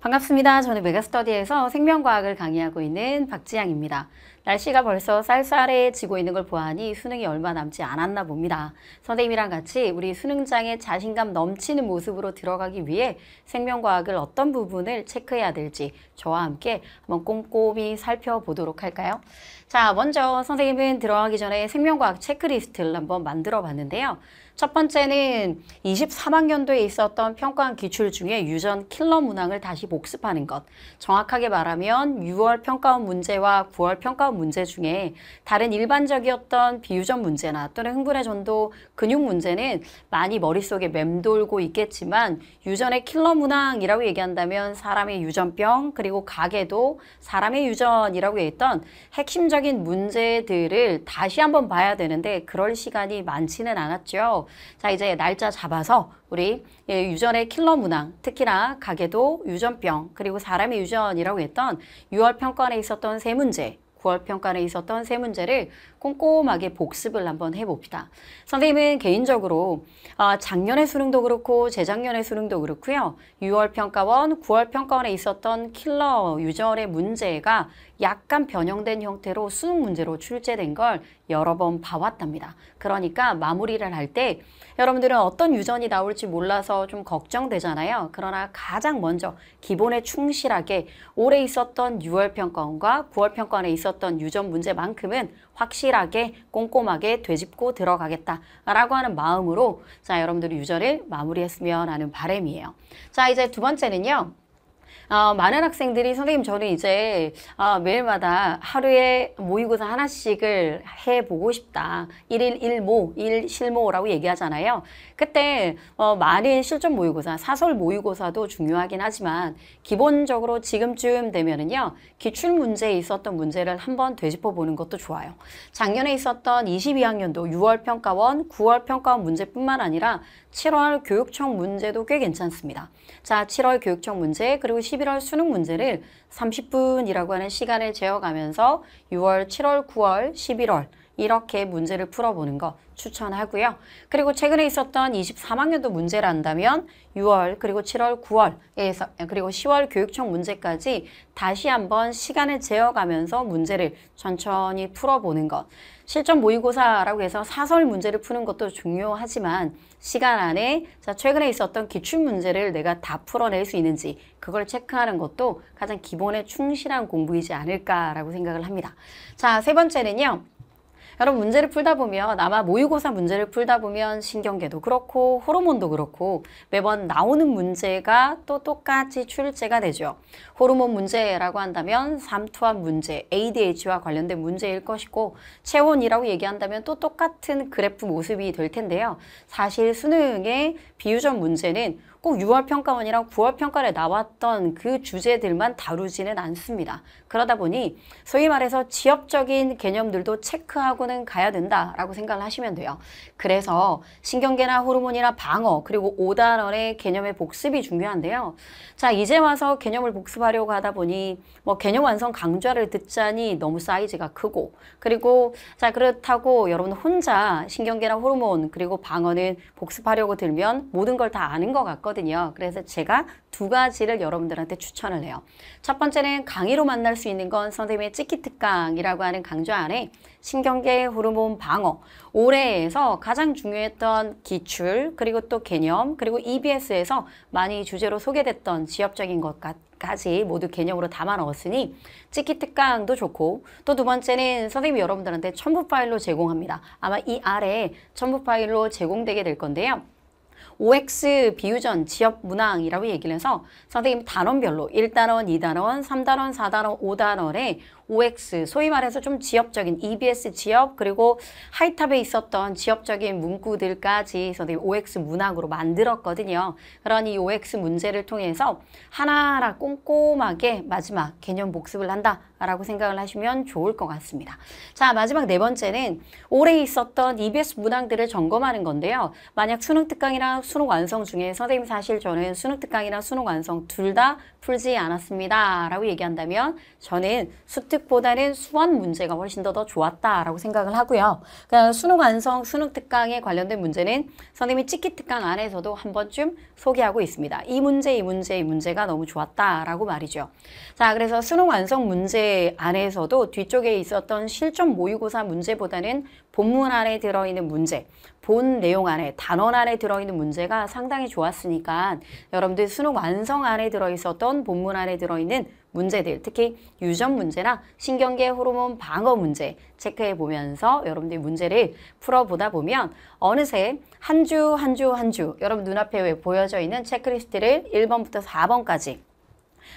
반갑습니다. 저는 메가스터디에서 생명과학을 강의하고 있는 박지향입니다 날씨가 벌써 쌀쌀해지고 있는 걸 보아하니 수능이 얼마 남지 않았나 봅니다. 선생님이랑 같이 우리 수능장에 자신감 넘치는 모습으로 들어가기 위해 생명과학을 어떤 부분을 체크해야 될지 저와 함께 한번 꼼꼼히 살펴보도록 할까요? 자, 먼저 선생님은 들어가기 전에 생명과학 체크리스트를 한번 만들어 봤는데요. 첫 번째는 23학년도에 있었던 평가원 기출 중에 유전 킬러 문항을 다시 다시 복습하는 것. 정확하게 말하면 6월 평가원 문제와 9월 평가원 문제 중에 다른 일반적이었던 비유전 문제나 또는 흥분의 전도 근육 문제는 많이 머릿속에 맴돌고 있겠지만 유전의 킬러 문항이라고 얘기한다면 사람의 유전병 그리고 가계도 사람의 유전이라고 했던 핵심적인 문제들을 다시 한번 봐야 되는데 그럴 시간이 많지는 않았죠. 자 이제 날짜 잡아서 우리 예, 유전의 킬러 문항, 특히나 가계도 유전병, 그리고 사람의 유전이라고 했던 6월 평가에 있었던 세 문제, 9월 평가에 있었던 세 문제를 꼼꼼하게 복습을 한번 해봅시다. 선생님은 개인적으로 아, 작년의 수능도 그렇고 재작년의 수능도 그렇고요. 6월 평가원, 9월 평가원에 있었던 킬러 유전의 문제가 약간 변형된 형태로 수능 문제로 출제된 걸 여러 번 봐왔답니다. 그러니까 마무리를 할 때 여러분들은 어떤 유전이 나올지 몰라서 좀 걱정되잖아요. 그러나 가장 먼저 기본에 충실하게 올해 있었던 6월 평가원과 9월 평가원에 있었던 유전 문제만큼은 확실하게 꼼꼼하게 되짚고 들어가겠다라고 하는 마음으로 자 여러분들이 유전을 마무리했으면 하는 바람이에요. 자 이제 두 번째는요. 어, 많은 학생들이 선생님 저는 이제 어, 매일마다 하루에 모의고사 하나씩을 해보고 싶다. 일일일모일실모라고 얘기하잖아요. 그때 어, 많은 실전 모의고사, 사설 모의고사도 중요하긴 하지만 기본적으로 지금쯤 되면은요. 기출 문제에 있었던 문제를 한번 되짚어 보는 것도 좋아요. 작년에 있었던 22학년도 6월 평가원, 9월 평가원 문제뿐만 아니라 7월 교육청 문제도 꽤 괜찮습니다. 자, 7월 교육청 문제 그리고 11월 수능 문제를 30분이라고 하는 시간에 재어가면서 6월, 7월, 9월, 11월 이렇게 문제를 풀어보는 거 추천하고요. 그리고 최근에 있었던 23학년도 문제를 한다면 6월 그리고 7월 9월에서 그리고 10월 교육청 문제까지 다시 한번 시간을 재어가면서 문제를 천천히 풀어보는 것 실전 모의고사라고 해서 사설 문제를 푸는 것도 중요하지만 시간 안에 자 최근에 있었던 기출 문제를 내가 다 풀어낼 수 있는지 그걸 체크하는 것도 가장 기본에 충실한 공부이지 않을까라고 생각을 합니다. 자 세 번째는요. 여러분 문제를 풀다 보면 아마 모의고사 문제를 풀다 보면 신경계도 그렇고 호르몬도 그렇고 매번 나오는 문제가 또 똑같이 출제가 되죠. 호르몬 문제라고 한다면 삼투압 문제, ADH와 관련된 문제일 것이고 체온이라고 얘기한다면 또 똑같은 그래프 모습이 될 텐데요. 사실 수능의 비유전 문제는 꼭 6월 평가원이랑 9월 평가를 나왔던 그 주제들만 다루지는 않습니다. 그러다 보니 소위 말해서 지역적인 개념들도 체크하고는 가야 된다라고 생각을 하시면 돼요. 그래서 신경계나 호르몬이나 방어 그리고 5단원의 개념의 복습이 중요한데요. 자 이제 와서 개념을 복습하려고 하다 보니 뭐 개념 완성 강좌를 듣자니 너무 사이즈가 크고 그리고 자 그렇다고 여러분 혼자 신경계나 호르몬 그리고 방어는 복습하려고 들면 모든 걸 다 아는 것 같거든요. 하거든요. 그래서 제가 두 가지를 여러분들한테 추천을 해요. 첫 번째는 강의로 만날 수 있는 건 선생님의 찌키특강이라고 하는 강좌 안에 신경계 호르몬 방어, 올해에서 가장 중요했던 기출, 그리고 또 개념, 그리고 EBS에서 많이 주제로 소개됐던 지엽적인 것같 까지 모두 개념으로 담아 넣었으니 찍기 특강도 좋고 또 두 번째는 선생님이 여러분들한테 첨부 파일로 제공합니다. 아마 이 아래 첨부 파일로 제공되게 될 건데요. OX 비유전 지역 문항이라고 얘기를 해서 선생님 단원별로 1단원, 2단원, 3단원, 4단원, 5단원에 OX, 소위 말해서 좀 지역적인 EBS 지역 그리고 하이탑에 있었던 지역적인 문구들까지 선생님 OX 문학으로 만들었거든요. 그러니 이 OX 문제를 통해서 하나하나 꼼꼼하게 마지막 개념 복습을 한다라고 생각을 하시면 좋을 것 같습니다. 자, 마지막 네 번째는 올해 있었던 EBS 문항들을 점검하는 건데요. 만약 수능 특강이랑 수능 완성 중에 선생님 사실 저는 수능 특강이랑 수능 완성 둘 다 풀지 않았습니다. 라고 얘기한다면 저는 수특 수능특보다는 수원 문제가 훨씬 더, 더 좋았다라고 생각을 하고요. 그러 수능 완성, 수능 특강에 관련된 문제는 선생님이 찍기 특강 안에서도 한 번쯤 소개하고 있습니다. 이 문제, 이 문제, 이 문제가 너무 좋았다라고 말이죠. 자, 그래서 수능 완성 문제 안에서도 뒤쪽에 있었던 실전 모의고사 문제보다는 본문 안에 들어있는 문제, 본 내용 안에, 단원 안에 들어있는 문제가 상당히 좋았으니까 여러분들 수능 완성 안에 들어있었던 본문 안에 들어있는 문제들 특히 유전 문제나 신경계 호르몬 방어 문제 체크해 보면서 여러분들이 문제를 풀어보다 보면 어느새 한 주 한 주 한 주 여러분 눈앞에 왜 보여져 있는 체크리스트를 1번부터 4번까지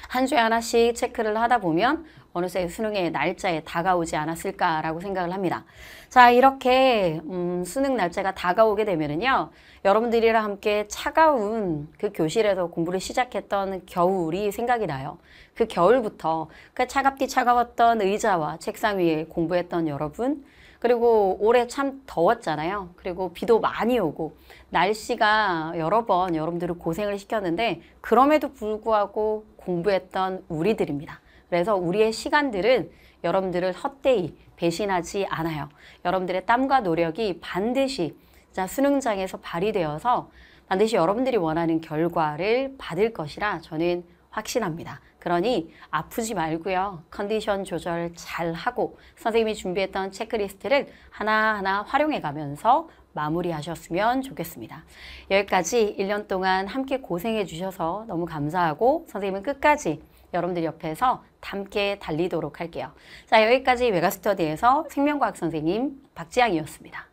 한 주에 하나씩 체크를 하다 보면 어느새 수능의 날짜에 다가오지 않았을까라고 생각을 합니다. 자 이렇게 음, 수능 날짜가 다가오게 되면은요 여러분들이랑 함께 차가운 그 교실에서 공부를 시작했던 겨울이 생각이 나요. 그 겨울부터 그 차갑디 차가웠던 의자와 책상 위에 공부했던 여러분 그리고 올해 참 더웠잖아요. 그리고 비도 많이 오고 날씨가 여러 번 여러분들을 고생을 시켰는데 그럼에도 불구하고 공부했던 우리들입니다. 그래서 우리의 시간들은 여러분들을 헛되이 배신하지 않아요. 여러분들의 땀과 노력이 반드시 자 수능장에서 발휘되어서 반드시 여러분들이 원하는 결과를 받을 것이라 저는 확신합니다. 그러니 아프지 말고요. 컨디션 조절 잘하고 선생님이 준비했던 체크리스트를 하나하나 활용해 가면서 마무리하셨으면 좋겠습니다. 여기까지 1년 동안 함께 고생해 주셔서 너무 감사하고 선생님은 끝까지 여러분들 옆에서 함께 달리도록 할게요. 자 여기까지 외가스터디에서 생명과학 선생님 박지향이었습니다.